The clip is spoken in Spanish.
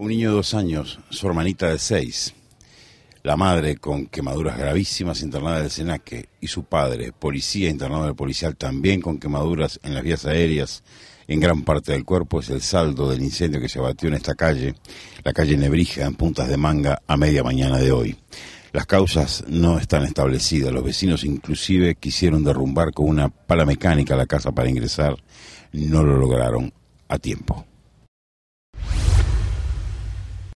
Un niño de dos años, su hermanita de seis, la madre con quemaduras gravísimas internada del Senaque y su padre, policía internado del policial, también con quemaduras en las vías aéreas en gran parte del cuerpo, es el saldo del incendio que se abatió en esta calle, la calle Nebrija, en Puntas de Manga, a media mañana de hoy. Las causas no están establecidas. Los vecinos inclusive quisieron derrumbar con una pala mecánica la casa para ingresar. No lo lograron a tiempo.